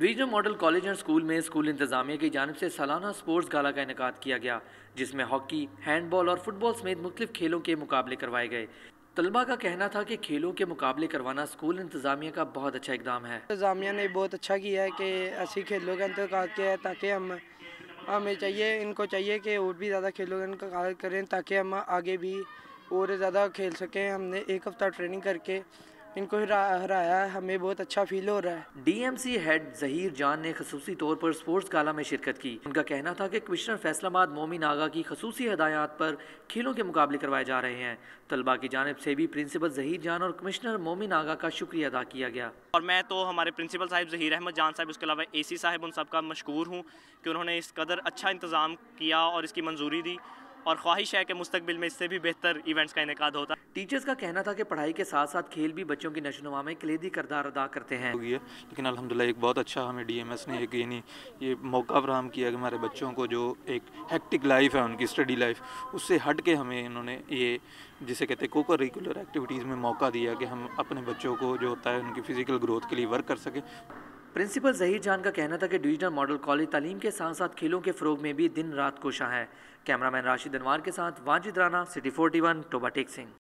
regional model college and school में school इंतजामिया की जानब से सालाना स्पोर्ट्स गाला का इनका किया गया जिसमें हॉकी हैंडबॉल और फुटबॉल समेत मुख्तु खेलों के मुकाबले करवाए गए तलबा का कहना था कि खेलों के मुकाबले करवाना स्कूल इंतजामिया का बहुत अच्छा इकदाम है इंतजामिया ने बहुत अच्छा किया है कि ऐसी खेलों का इंतकाल किया है ताकि हम हमें चाहिए इनको चाहिए कि और भी ज़्यादा खेलों का इनका करें ताकि हम आगे भी और ज़्यादा खेल सकें हमने एक हफ़्ता ट्रेनिंग करके इनको हराया है हमें बहुत अच्छा फील हो रहा है डीएमसी हेड जहीर जान ने खसूसी तौर पर स्पोर्ट्स गाला में शिरकत की उनका कहना था कि कमिश्नर फैसलाबाद मोमी नागा की खसूसी हदायत पर खेलों के मुकाबले करवाए जा रहे हैं तलबा की जानब से भी प्रिंसिपल जहीर जान और कमिश्नर मोमी नागा का शुक्रिया अदा किया गया और मैं तो हमारे प्रिंसिपल साहब जहीर अहमद जान साहब उसके अलावा ए सी साहब उन सबका मशहूर हूँ कि उन्होंने इस कदर अच्छा इंतज़ाम किया और इसकी मंजूरी दी और ख्वाहिश है कि मुस्तबिल में इससे भी बेहतर इवेंट्स का इनका होता टीचर्स का कहना था कि पढ़ाई के साथ साथ खेल भी बच्चों की नशोनुमा में कलेदी करदार अदा करते हैं लेकिन अलहमदिल्ला एक बहुत अच्छा हमें डी एम एस ने एक यही ये मौका फ्राहम किया कि हमारे बच्चों को जो एक हेक्टिक लाइफ है उनकी स्टडी लाइफ उससे हट के हमें इन्होंने ये जिसे कहते हैं को करिकुलर एक्टिविटीज़ में मौका दिया कि हम अपने बच्चों को जो होता है उनकी फ़िज़िकल ग्रोथ के लिए वर्क कर सकें प्रिंसिपल जहीर जान का कहना था कि डिजिटल मॉडल कॉलेज तालीम के साथ साथ खेलों के फ़रोग में भी दिन रात कोशा है कैमरामैन राशिद अनवार के साथ वाजिद राना सिटी 41 वन टोबा टेक सिंह